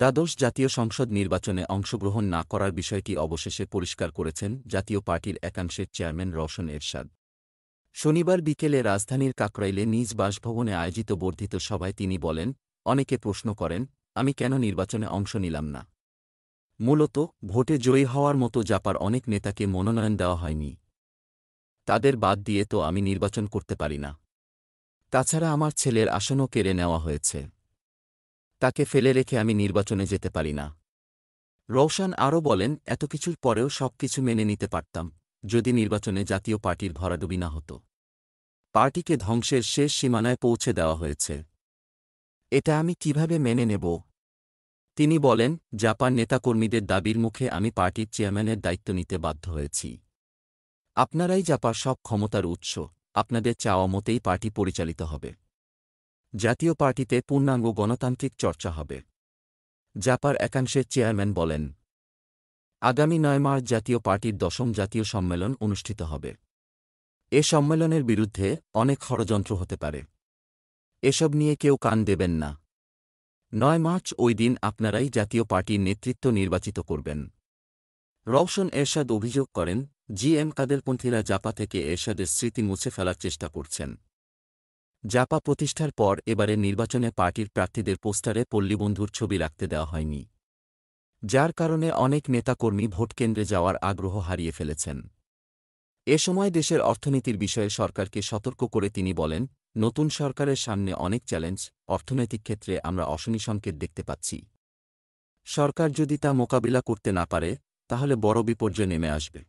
দ্বাদশ জাতীয় সংসদ নির্বাচনে অংশগ্রহণ না করার বিষয়টি অবশেষে পরিষ্কার করেছেন জাতীয় পার্টির একাংশের চেয়ারম্যান রওশন এরশাদ শনিবার বিকেলে রাজধানীর কাকরাইলে নিজ বাসভবনে আয়োজিত বর্ধিত সভায় তিনি বলেন অনেকে প্রশ্ন করেন আমি কেন নির্বাচনে অংশ নিলাম না মূলত ভোটে জয়ী হওয়ার মতো জাপার অনেক নেতাকে মনোনয়ন দেওয়া হয়নি তাদের বাদ দিয়ে তো আমি নির্বাচন করতে পারি না তাছাড়া আমার ছেলের আসনও কেড়ে নেওয়া হয়েছে তাকে ফেলে রেখে আমি নির্বাচনে যেতে পারি না রৌশান আরও বলেন এত কিছুর পরেও সব কিছু মেনে নিতে পারতাম যদি নির্বাচনে জাতীয় পার্টির ভরাডুবি না হতো পার্টিকে ধ্বংসের শেষ সীমানায় পৌঁছে দেওয়া হয়েছে এটা আমি কিভাবে মেনে নেব তিনি বলেন জাপান নেতাকর্মীদের দাবির মুখে আমি পার্টির চেয়ারম্যানের দায়িত্ব নিতে বাধ্য হয়েছি আপনারাই জাপার সব ক্ষমতার উৎস আপনাদের চাওয়া মতেই পার্টি পরিচালিত হবে জাতীয় পার্টিতে পূর্ণাঙ্গ গণতান্ত্রিক চর্চা হবে জাপার একাংশের চেয়ারম্যান বলেন আগামী নয় মার্চ জাতীয় পার্টির দশম জাতীয় সম্মেলন অনুষ্ঠিত হবে এ সম্মেলনের বিরুদ্ধে অনেক ষড়যন্ত্র হতে পারে এসব নিয়ে কেউ কান দেবেন না নয় মার্চ ওই দিন আপনারাই জাতীয় পার্টির নেতৃত্ব নির্বাচিত করবেন রওশন এরশাদ অভিযোগ করেন জি এম কাদেরপন্থীরা জাপা থেকে এরশাদের স্মৃতি মুছে ফেলার চেষ্টা করছেন জাপা প্রতিষ্ঠার পর এবারে নির্বাচনে পার্টির প্রার্থীদের পোস্টারে পল্লীবন্ধুর ছবি রাখতে দেওয়া হয়নি যার কারণে অনেক নেতাকর্মী ভোটকেন্দ্রে যাওয়ার আগ্রহ হারিয়ে ফেলেছেন এ সময় দেশের অর্থনীতির বিষয়ে সরকারকে সতর্ক করে তিনি বলেন নতুন সরকারের সামনে অনেক চ্যালেঞ্জ অর্থনৈতিক ক্ষেত্রে আমরা অশনি সংকেত দেখতে পাচ্ছি সরকার যদি তা মোকাবিলা করতে না পারে তাহলে বড় বিপর্যয় নেমে আসবে